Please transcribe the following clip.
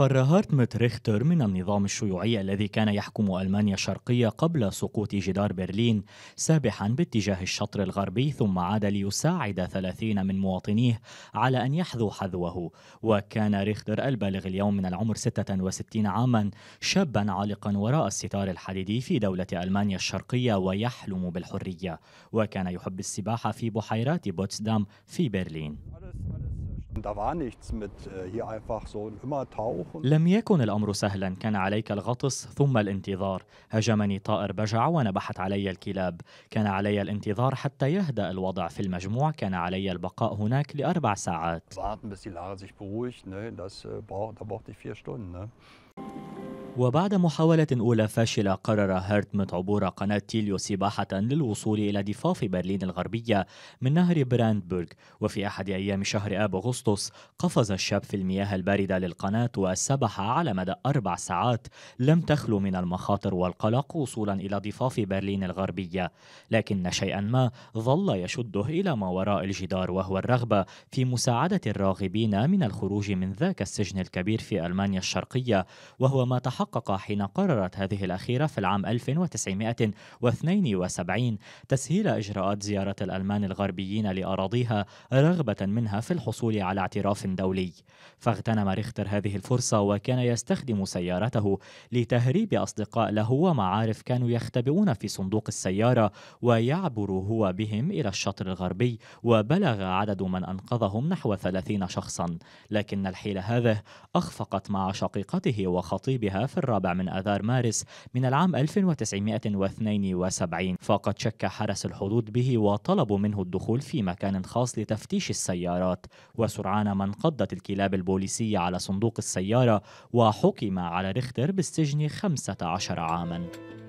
فر هارتموت ريختر من النظام الشيوعي الذي كان يحكم ألمانيا الشرقية قبل سقوط جدار برلين سابحا باتجاه الشطر الغربي ثم عاد ليساعد ثلاثين من مواطنيه على أن يحذو حذوه وكان ريختر البالغ اليوم من العمر 66 عاما شابا عالقا وراء الستار الحديدي في دولة ألمانيا الشرقية ويحلم بالحرية وكان يحب السباحة في بحيرات بوتسدام في برلين Äh, لم يكن الأمر سهلا كان عليك الغطس ثم الانتظار هجمني طائر بجع ونبحت علي الكلاب كان علي الانتظار حتى يهدأ الوضع في المجموع كان علي البقاء هناك لأربع ساعات وبعد محاولة أولى فاشلة قرر هرتمت عبور قناة تيليو سباحة للوصول إلى ضفاف برلين الغربية من نهر براندبورغ وفي أحد أيام شهر آب أغسطس قفز الشاب في المياه الباردة للقناة وسبح على مدى أربع ساعات لم تخلو من المخاطر والقلق وصولا إلى ضفاف برلين الغربية لكن شيئا ما ظل يشده إلى ما وراء الجدار وهو الرغبة في مساعدة الراغبين من الخروج من ذاك السجن الكبير في ألمانيا الشرقية وهو ما تحقق تحقق حين قررت هذه الأخيرة في العام 1972 تسهيل إجراءات زيارة الألمان الغربيين لأراضيها رغبة منها في الحصول على اعتراف دولي فاغتنم ريختر هذه الفرصة وكان يستخدم سيارته لتهريب أصدقاء له ومعارف كانوا يختبئون في صندوق السيارة ويعبر هو بهم إلى الشطر الغربي وبلغ عدد من أنقذهم نحو 30 شخصا لكن الحيل هذه أخفقت مع شقيقته وخطيبها في الرابع من آذار مارس من العام 1972 فقد شك حرس الحدود به وطلبوا منه الدخول في مكان خاص لتفتيش السيارات وسرعان ما انقضت الكلاب البوليسية على صندوق السيارة وحكم على ريختر بالسجن 15 عاماً